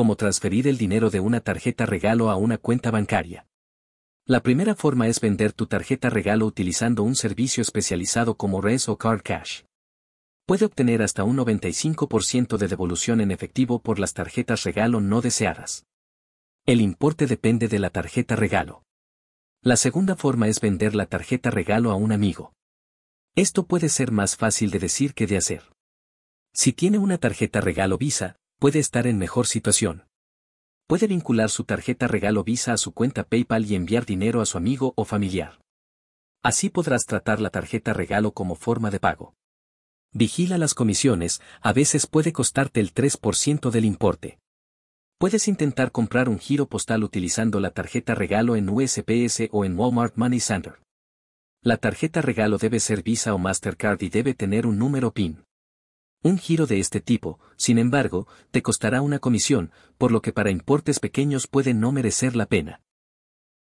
como transferir el dinero de una tarjeta regalo a una cuenta bancaria. La primera forma es vender tu tarjeta regalo utilizando un servicio especializado como Res o Card Cash. Puede obtener hasta un 95% de devolución en efectivo por las tarjetas regalo no deseadas. El importe depende de la tarjeta regalo. La segunda forma es vender la tarjeta regalo a un amigo. Esto puede ser más fácil de decir que de hacer. Si tiene una tarjeta regalo Visa, puede estar en mejor situación. Puede vincular su tarjeta regalo Visa a su cuenta PayPal y enviar dinero a su amigo o familiar. Así podrás tratar la tarjeta regalo como forma de pago. Vigila las comisiones, a veces puede costarte el 3% del importe. Puedes intentar comprar un giro postal utilizando la tarjeta regalo en USPS o en Walmart Money Center. La tarjeta regalo debe ser Visa o Mastercard y debe tener un número PIN. Un giro de este tipo, sin embargo, te costará una comisión, por lo que para importes pequeños puede no merecer la pena.